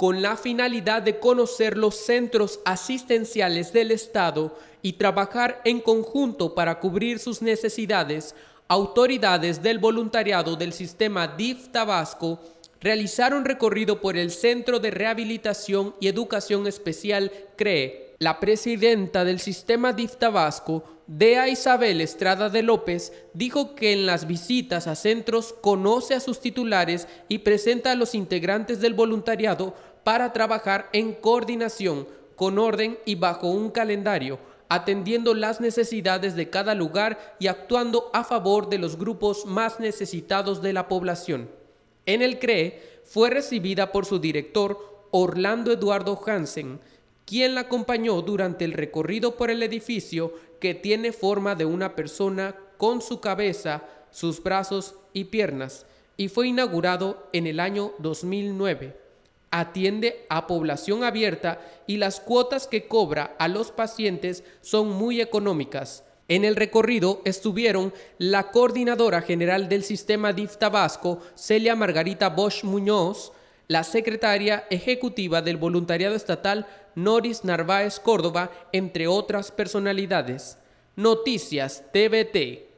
con la finalidad de conocer los centros asistenciales del Estado y trabajar en conjunto para cubrir sus necesidades, autoridades del voluntariado del sistema DIF Tabasco realizaron recorrido por el Centro de Rehabilitación y Educación Especial CREE e la presidenta del sistema DIF Tabasco, Dea Isabel Estrada de López, dijo que en las visitas a centros conoce a sus titulares y presenta a los integrantes del voluntariado para trabajar en coordinación, con orden y bajo un calendario, atendiendo las necesidades de cada lugar y actuando a favor de los grupos más necesitados de la población. En el CRE fue recibida por su director, Orlando Eduardo Hansen, quien la acompañó durante el recorrido por el edificio que tiene forma de una persona con su cabeza, sus brazos y piernas y fue inaugurado en el año 2009. Atiende a población abierta y las cuotas que cobra a los pacientes son muy económicas. En el recorrido estuvieron la coordinadora general del sistema DIF Tabasco, Celia Margarita Bosch Muñoz, la secretaria ejecutiva del voluntariado estatal Noris Narváez Córdoba, entre otras personalidades. Noticias TVT.